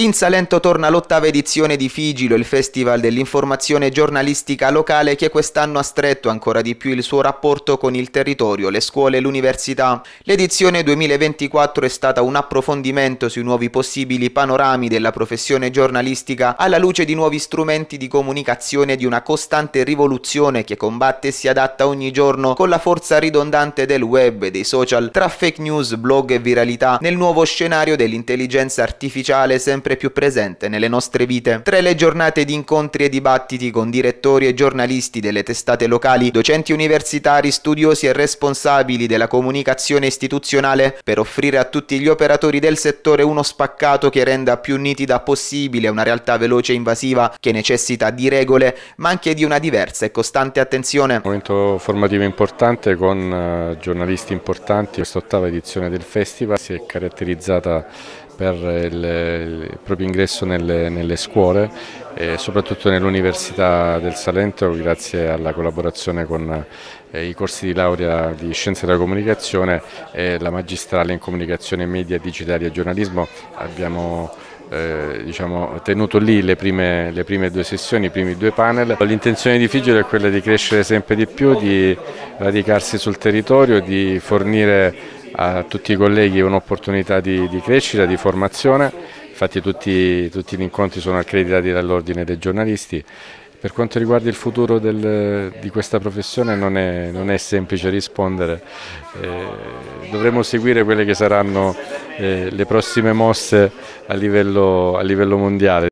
In Salento torna l'ottava edizione di Figilo, il festival dell'informazione giornalistica locale che quest'anno ha stretto ancora di più il suo rapporto con il territorio, le scuole e l'università. L'edizione 2024 è stata un approfondimento sui nuovi possibili panorami della professione giornalistica alla luce di nuovi strumenti di comunicazione e di una costante rivoluzione che combatte e si adatta ogni giorno con la forza ridondante del web e dei social tra fake news, blog e viralità nel nuovo scenario dell'intelligenza artificiale sempre sempre più presente nelle nostre vite. Tre le giornate di incontri e dibattiti con direttori e giornalisti delle testate locali, docenti universitari, studiosi e responsabili della comunicazione istituzionale per offrire a tutti gli operatori del settore uno spaccato che renda più nitida possibile una realtà veloce e invasiva che necessita di regole ma anche di una diversa e costante attenzione. Un momento formativo importante con eh, giornalisti importanti, questa ottava edizione del festival si è caratterizzata per il, proprio ingresso nelle, nelle scuole e soprattutto nell'Università del Salento grazie alla collaborazione con eh, i corsi di laurea di Scienze della Comunicazione e la magistrale in Comunicazione Media, Digitali e Giornalismo abbiamo eh, diciamo, tenuto lì le prime, le prime, due sessioni, i primi due panel. L'intenzione di Figio è quella di crescere sempre di più, di radicarsi sul territorio, di fornire a tutti i colleghi un'opportunità di, di crescita, di formazione infatti tutti, tutti gli incontri sono accreditati dall'ordine dei giornalisti. Per quanto riguarda il futuro del, di questa professione non è, non è semplice rispondere, eh, dovremo seguire quelle che saranno eh, le prossime mosse a livello, a livello mondiale.